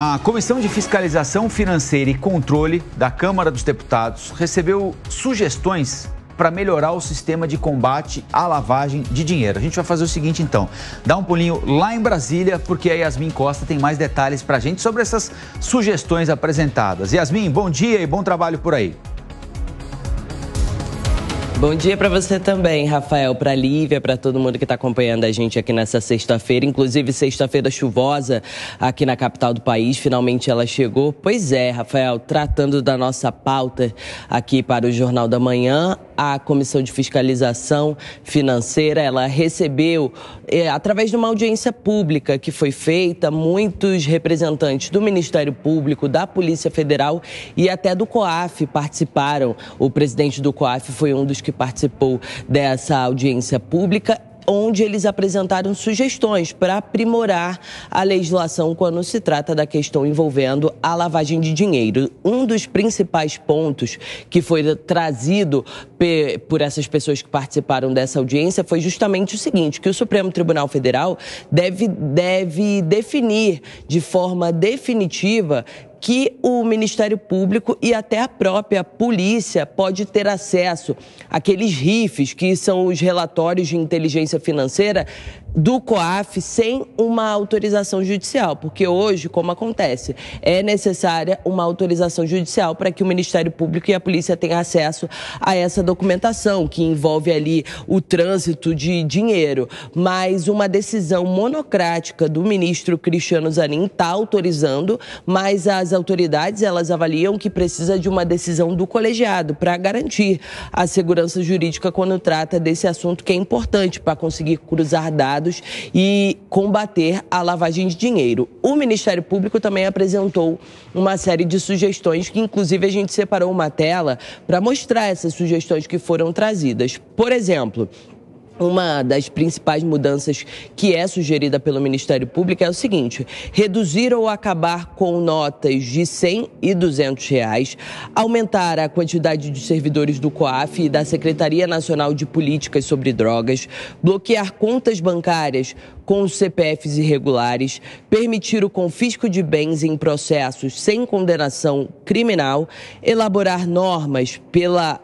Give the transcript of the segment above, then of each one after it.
A Comissão de Fiscalização Financeira e Controle da Câmara dos Deputados recebeu sugestões para melhorar o sistema de combate à lavagem de dinheiro. A gente vai fazer o seguinte então, dá um pulinho lá em Brasília, porque a Yasmin Costa tem mais detalhes para a gente sobre essas sugestões apresentadas. Yasmin, bom dia e bom trabalho por aí. Bom dia para você também, Rafael, para Lívia, para todo mundo que está acompanhando a gente aqui nessa sexta-feira, inclusive sexta-feira chuvosa aqui na capital do país. Finalmente ela chegou. Pois é, Rafael, tratando da nossa pauta aqui para o Jornal da Manhã, a Comissão de Fiscalização Financeira. Ela recebeu, é, através de uma audiência pública que foi feita, muitos representantes do Ministério Público, da Polícia Federal e até do COAF participaram. O presidente do COAF foi um dos que participou dessa audiência pública onde eles apresentaram sugestões para aprimorar a legislação quando se trata da questão envolvendo a lavagem de dinheiro. Um dos principais pontos que foi trazido por essas pessoas que participaram dessa audiência foi justamente o seguinte: que o Supremo Tribunal Federal deve, deve definir de forma definitiva que o Ministério Público e até a própria polícia pode ter acesso àqueles RIFs, que são os relatórios de inteligência financeira do COAF sem uma autorização judicial, porque hoje, como acontece, é necessária uma autorização judicial para que o Ministério Público e a polícia tenham acesso a essa documentação, que envolve ali o trânsito de dinheiro. Mas uma decisão monocrática do ministro Cristiano Zanin está autorizando, mas as autoridades elas avaliam que precisa de uma decisão do colegiado para garantir a segurança jurídica quando trata desse assunto que é importante para conseguir cruzar dados e combater a lavagem de dinheiro. O Ministério Público também apresentou uma série de sugestões que, inclusive, a gente separou uma tela para mostrar essas sugestões que foram trazidas. Por exemplo, uma das principais mudanças que é sugerida pelo Ministério Público é o seguinte: reduzir ou acabar com notas de 100 e 200 reais, aumentar a quantidade de servidores do COAF e da Secretaria Nacional de Políticas sobre Drogas, bloquear contas bancárias com CPFs irregulares, permitir o confisco de bens em processos sem condenação criminal, elaborar normas pela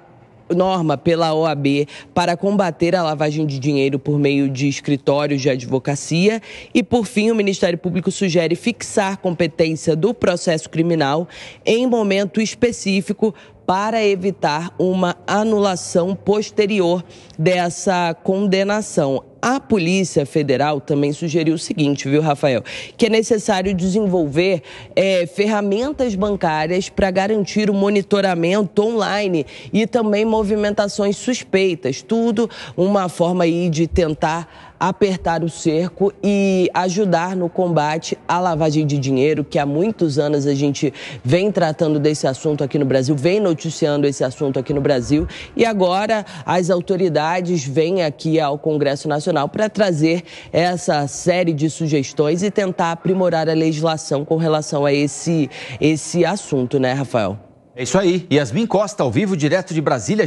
norma pela OAB para combater a lavagem de dinheiro por meio de escritórios de advocacia e, por fim, o Ministério Público sugere fixar competência do processo criminal em momento específico para evitar uma anulação posterior dessa condenação. A Polícia Federal também sugeriu o seguinte, viu, Rafael? Que é necessário desenvolver é, ferramentas bancárias para garantir o monitoramento online e também movimentações suspeitas. Tudo uma forma aí de tentar apertar o cerco e ajudar no combate à lavagem de dinheiro, que há muitos anos a gente vem tratando desse assunto aqui no Brasil, vem noticiando esse assunto aqui no Brasil, e agora as autoridades vêm aqui ao Congresso Nacional para trazer essa série de sugestões e tentar aprimorar a legislação com relação a esse, esse assunto, né, Rafael? É isso aí. Yasmin Costa, ao vivo, direto de Brasília.